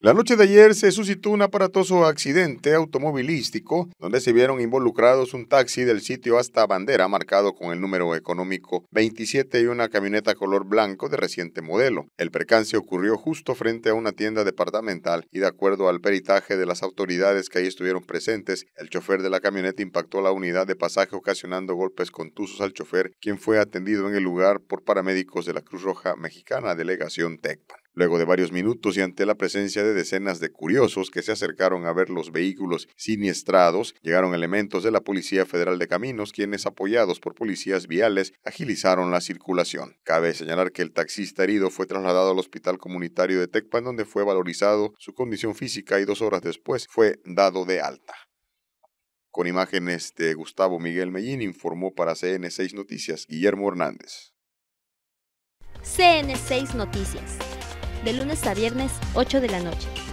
La noche de ayer se suscitó un aparatoso accidente automovilístico donde se vieron involucrados un taxi del sitio hasta bandera marcado con el número económico 27 y una camioneta color blanco de reciente modelo. El percance ocurrió justo frente a una tienda departamental y de acuerdo al peritaje de las autoridades que ahí estuvieron presentes, el chofer de la camioneta impactó la unidad de pasaje ocasionando golpes contusos al chofer, quien fue atendido en el lugar por paramédicos de la Cruz Roja Mexicana, delegación Tecpan. Luego de varios minutos y ante la presencia de decenas de curiosos que se acercaron a ver los vehículos siniestrados, llegaron elementos de la Policía Federal de Caminos, quienes apoyados por policías viales agilizaron la circulación. Cabe señalar que el taxista herido fue trasladado al Hospital Comunitario de Tecpan, donde fue valorizado su condición física y dos horas después fue dado de alta. Con imágenes de Gustavo Miguel Mellín, informó para CN6 Noticias Guillermo Hernández. CN6 Noticias de lunes a viernes 8 de la noche.